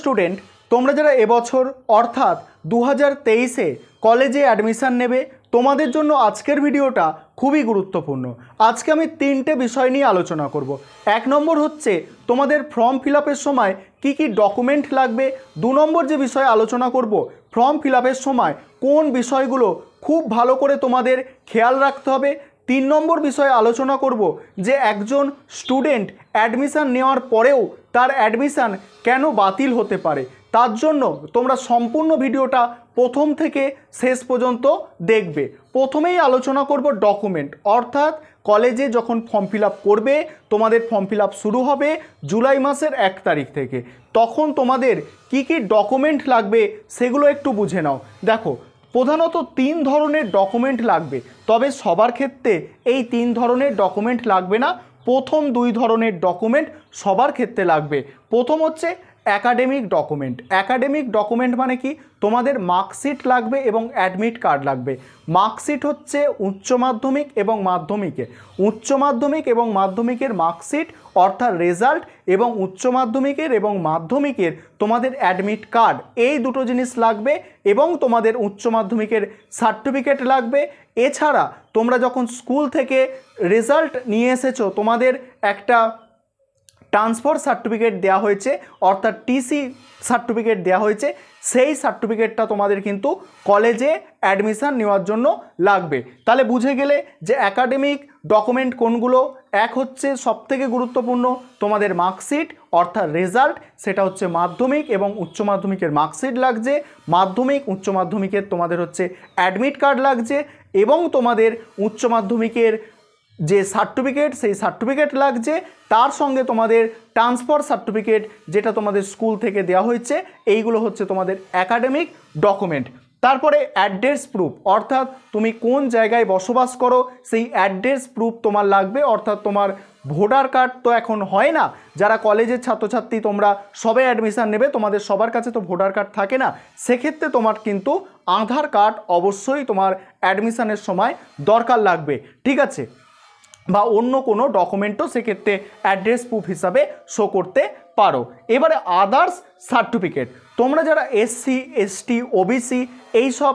student তোমরা যারা এবছর অর্থাৎ দু হাজার তেইশে কলেজে অ্যাডমিশান নেবে তোমাদের জন্য আজকের ভিডিওটা খুবই গুরুত্বপূর্ণ আজকে আমি তিনটে বিষয় নিয়ে আলোচনা করব এক নম্বর হচ্ছে তোমাদের ফর্ম ফিল সময় কি কি ডকুমেন্ট লাগবে দু নম্বর যে বিষয়ে আলোচনা করব ফর্ম ফিল সময় কোন বিষয়গুলো খুব ভালো করে তোমাদের খেয়াল রাখতে হবে তিন নম্বর বিষয়ে আলোচনা করব যে একজন স্টুডেন্ট অ্যাডমিশান নেওয়ার পরেও তার অ্যাডমিশান কেন বাতিল হতে পারে তার জন্য তোমরা সম্পূর্ণ ভিডিওটা প্রথম থেকে শেষ পর্যন্ত দেখবে প্রথমেই আলোচনা করব ডকুমেন্ট অর্থাৎ কলেজে যখন ফর্ম ফিল করবে তোমাদের ফর্ম ফিল শুরু হবে জুলাই মাসের এক তারিখ থেকে তখন তোমাদের কি কি ডকুমেন্ট লাগবে সেগুলো একটু বুঝে নাও দেখো প্রধানত তিন ধরনের ডকুমেন্ট লাগবে তবে সবার ক্ষেত্রে এই তিন ধরনের ডকুমেন্ট লাগবে না প্রথম দুই ধরনের ডকুমেন্ট সবার ক্ষেত্রে লাগবে প্রথম হচ্ছে অ্যাকাডেমিক ডকুমেন্ট অ্যাকাডেমিক ডকুমেন্ট মানে কি তোমাদের মার্কশিট লাগবে এবং অ্যাডমিট কার্ড লাগবে মার্কশিট হচ্ছে উচ্চ মাধ্যমিক এবং মাধ্যমিকে উচ্চ মাধ্যমিক এবং মাধ্যমিকের মার্কশিট অর্থাৎ রেজাল্ট এবং উচ্চ মাধ্যমিকের এবং মাধ্যমিকের তোমাদের অ্যাডমিট কার্ড এই দুটো জিনিস লাগবে এবং তোমাদের উচ্চ মাধ্যমিকের সার্টিফিকেট লাগবে এছাড়া তোমরা যখন স্কুল থেকে রেজাল্ট নিয়ে এসেছো তোমাদের একটা ট্রান্সফার সার্টিফিকেট দেওয়া হয়েছে অর্থাৎ টিসি সার্টিফিকেট দেওয়া হয়েছে সেই সার্টিফিকেটটা তোমাদের কিন্তু কলেজে অ্যাডমিশান নেওয়ার জন্য লাগবে তাহলে বুঝে গেলে যে একাডেমিক ডকুমেন্ট কোনগুলো এক হচ্ছে সবথেকে গুরুত্বপূর্ণ তোমাদের মার্কশিট অর্থাৎ রেজাল্ট সেটা হচ্ছে মাধ্যমিক এবং উচ্চ মাধ্যমিকের মার্কশিট লাগছে মাধ্যমিক উচ্চ মাধ্যমিকের তোমাদের হচ্ছে অ্যাডমিট কার্ড লাগছে এবং তোমাদের উচ্চ মাধ্যমিকের যে সার্টিফিকেট সেই সার্টিফিকেট লাগছে তার সঙ্গে তোমাদের ট্রান্সফার সার্টিফিকেট যেটা তোমাদের স্কুল থেকে দেওয়া হয়েছে এইগুলো হচ্ছে তোমাদের অ্যাকাডেমিক ডকুমেন্ট তারপরে অ্যাড্রেস প্রুফ অর্থাৎ তুমি কোন জায়গায় বসবাস করো সেই অ্যাড্রেস প্রুফ তোমার লাগবে অর্থাৎ তোমার ভোটার কার্ড তো এখন হয় না যারা কলেজের ছাত্রছাত্রী তোমরা সবে অ্যাডমিশান নেবে তোমাদের সবার কাছে তো ভোটার কার্ড থাকে না সেক্ষেত্রে তোমার কিন্তু আধার কার্ড অবশ্যই তোমার অ্যাডমিশানের সময় দরকার লাগবে ঠিক আছে বা অন্য কোনো ডকুমেন্টও সেক্ষেত্রে অ্যাড্রেস প্রুফ হিসাবে শো করতে পারো এবারে আদার্স সার্টিফিকেট তোমরা যারা এসসি এসটি ওবিসি এইসব সব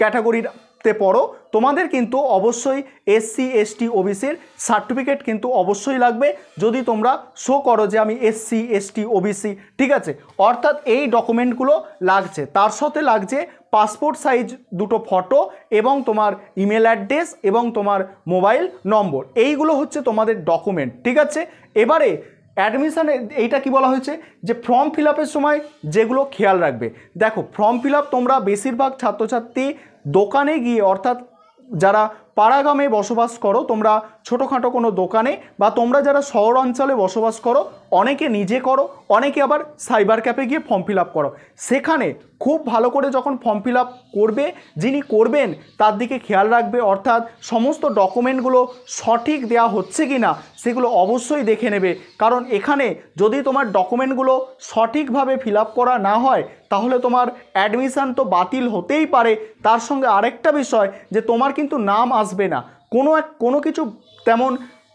ক্যাটাগরিতে পড়ো তোমাদের কিন্তু অবশ্যই এসসি এসটি ওবিসির সার্টিফিকেট কিন্তু অবশ্যই লাগবে যদি তোমরা শো করো যে আমি এসসি এসটি ওবিসি ঠিক আছে অর্থাৎ এই ডকুমেন্টগুলো লাগছে তার সাথে লাগছে পাসপোর্ট সাইজ দুটো ফটো এবং তোমার ইমেল অ্যাড্রেস এবং তোমার মোবাইল নম্বর এইগুলো হচ্ছে তোমাদের ডকুমেন্ট ঠিক আছে এবারে অ্যাডমিশানে এইটা কি বলা হয়েছে যে ফর্ম ফিল সময় যেগুলো খেয়াল রাখবে দেখো ফর্ম ফিল তোমরা বেশিরভাগ ছাত্রছাত্রী দোকানে গিয়ে অর্থাৎ যারা পাড়াগামে বসবাস করো তোমরা ছোটোখাটো কোনো দোকানে বা তোমরা যারা শহর অঞ্চলে বসবাস করো অনেকে নিজে করো অনেকে আবার সাইবার ক্যাপে গিয়ে ফর্ম ফিল করো সেখানে খুব ভালো করে যখন ফর্ম ফিল করবে যিনি করবেন তার দিকে খেয়াল রাখবে অর্থাৎ সমস্ত ডকুমেন্টগুলো সঠিক দেয়া হচ্ছে কি না সেগুলো অবশ্যই দেখে নেবে কারণ এখানে যদি তোমার ডকুমেন্টগুলো সঠিকভাবে ফিল করা না হয় তাহলে তোমার অ্যাডমিশান তো বাতিল হতেই পারে তার সঙ্গে আরেকটা বিষয় যে তোমার কিন্তু নাম আসবে না কোনো এক কোনো কিছু তেমন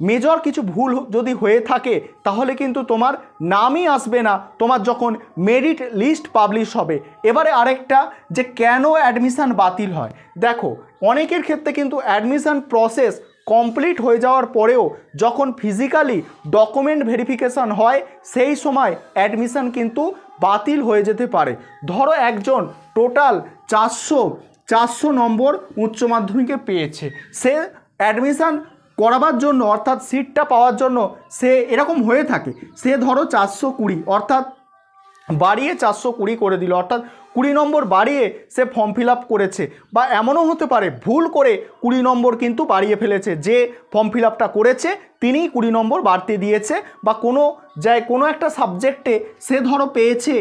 মেজর কিছু ভুল যদি হয়ে থাকে তাহলে কিন্তু তোমার নামই আসবে না তোমার যখন মেরিট লিস্ট পাবলিশ হবে এবারে আরেকটা যে কেন অ্যাডমিশান বাতিল হয় দেখো অনেকের ক্ষেত্রে কিন্তু অ্যাডমিশান প্রসেস কমপ্লিট হয়ে যাওয়ার পরেও যখন ফিজিক্যালি ডকুমেন্ট ভেরিফিকেশান হয় সেই সময় অ্যাডমিশান কিন্তু বাতিল হয়ে যেতে পারে ধরো একজন টোটাল চারশো চারশো নম্বর উচ্চ মাধ্যমিকে পেয়েছে সে অ্যাডমিশান করাবার জন্য অর্থাৎ সিটটা পাওয়ার জন্য সে এরকম হয়ে থাকে সে ধরো চারশো কুড়ি অর্থাৎ বাড়িয়ে চারশো কুড়ি করে দিল অর্থাৎ কুড়ি নম্বর বাড়িয়ে সে ফর্ম ফিল করেছে বা এমনও হতে পারে ভুল করে কুড়ি নম্বর কিন্তু বাড়িয়ে ফেলেছে যে ফর্ম ফিল করেছে তিনি কুড়ি নম্বর বাড়তে দিয়েছে বা কোনো যায় কোনো একটা সাবজেক্টে সে ধরো পেয়েছে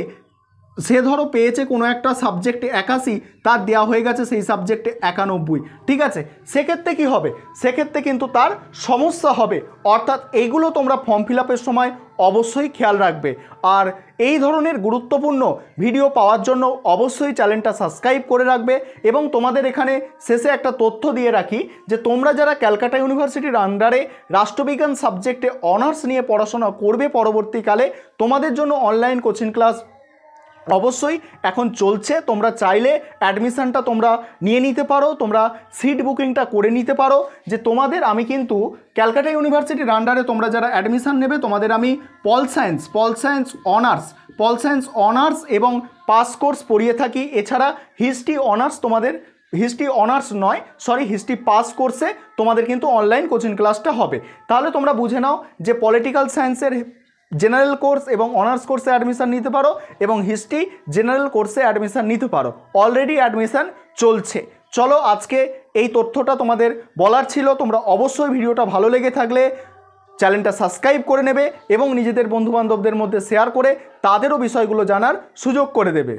সে ধরো পেয়েছে কোনো একটা সাবজেক্টে একাশি তার দেওয়া হয়ে গেছে সেই সাবজেক্টে একানব্বই ঠিক আছে সেক্ষেত্রে কি হবে সেক্ষেত্রে কিন্তু তার সমস্যা হবে অর্থাৎ এইগুলো তোমরা ফর্ম ফিল সময় অবশ্যই খেয়াল রাখবে আর এই ধরনের গুরুত্বপূর্ণ ভিডিও পাওয়ার জন্য অবশ্যই চ্যানেলটা সাবস্ক্রাইব করে রাখবে এবং তোমাদের এখানে শেষে একটা তথ্য দিয়ে রাখি যে তোমরা যারা ক্যালকাটা ইউনিভার্সিটির আন্ডারে রাষ্ট্রবিজ্ঞান সাবজেক্টে অনার্স নিয়ে পড়াশোনা করবে পরবর্তীকালে তোমাদের জন্য অনলাইন কোচিং ক্লাস অবশ্যই এখন চলছে তোমরা চাইলে অ্যাডমিশানটা তোমরা নিয়ে নিতে পারো তোমরা সিট বুকিংটা করে নিতে পারো যে তোমাদের আমি কিন্তু ক্যালকাটা ইউনিভার্সিটির আন্ডারে তোমরা যারা অ্যাডমিশান নেবে তোমাদের আমি pol science pol science honours pol science honours এবং পাস কোর্স পড়িয়ে থাকি এছাড়া হিস্ট্রি অনার্স তোমাদের হিস্ট্রি অনার্স নয় সরি হিস্ট্রি পাস কোর্সে তোমাদের কিন্তু অনলাইন কোচিং ক্লাসটা হবে তাহলে তোমরা বুঝে নাও যে পলিটিক্যাল সায়েন্সের জেনারেল কোর্স এবং অনার্স কোর্সে অ্যাডমিশান নিতে পারো এবং হিস্ট্রি জেনারেল কোর্সে অ্যাডমিশান নিতে পারো অলরেডি অ্যাডমিশান চলছে চলো আজকে এই তথ্যটা তোমাদের বলার ছিল তোমরা অবশ্যই ভিডিওটা ভালো লেগে থাকলে চ্যানেলটা সাবস্ক্রাইব করে নেবে এবং নিজেদের বন্ধুবান্ধবদের মধ্যে শেয়ার করে তাদেরও বিষয়গুলো জানার সুযোগ করে দেবে